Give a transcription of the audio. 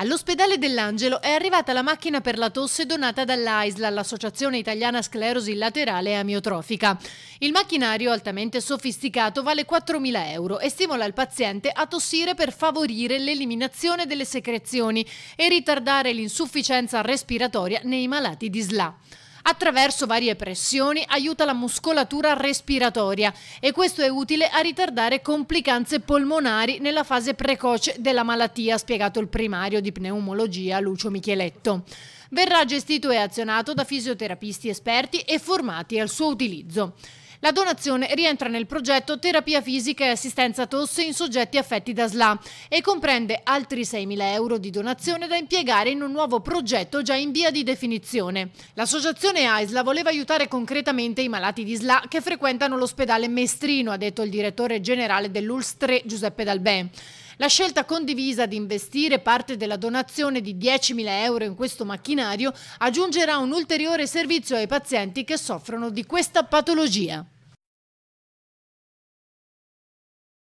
All'ospedale dell'Angelo è arrivata la macchina per la tosse donata dall'AISLA, l'Associazione Italiana Sclerosi Laterale e Amiotrofica. Il macchinario altamente sofisticato vale 4.000 euro e stimola il paziente a tossire per favorire l'eliminazione delle secrezioni e ritardare l'insufficienza respiratoria nei malati di SLA attraverso varie pressioni aiuta la muscolatura respiratoria e questo è utile a ritardare complicanze polmonari nella fase precoce della malattia, ha spiegato il primario di pneumologia Lucio Micheletto. Verrà gestito e azionato da fisioterapisti esperti e formati al suo utilizzo. La donazione rientra nel progetto Terapia fisica e assistenza tosse in soggetti affetti da SLA e comprende altri 6.000 euro di donazione da impiegare in un nuovo progetto già in via di definizione. L'associazione AISLA voleva aiutare concretamente i malati di SLA che frequentano l'ospedale Mestrino, ha detto il direttore generale dell'ULS 3 Giuseppe Dalbè. La scelta condivisa di investire parte della donazione di 10.000 euro in questo macchinario aggiungerà un ulteriore servizio ai pazienti che soffrono di questa patologia.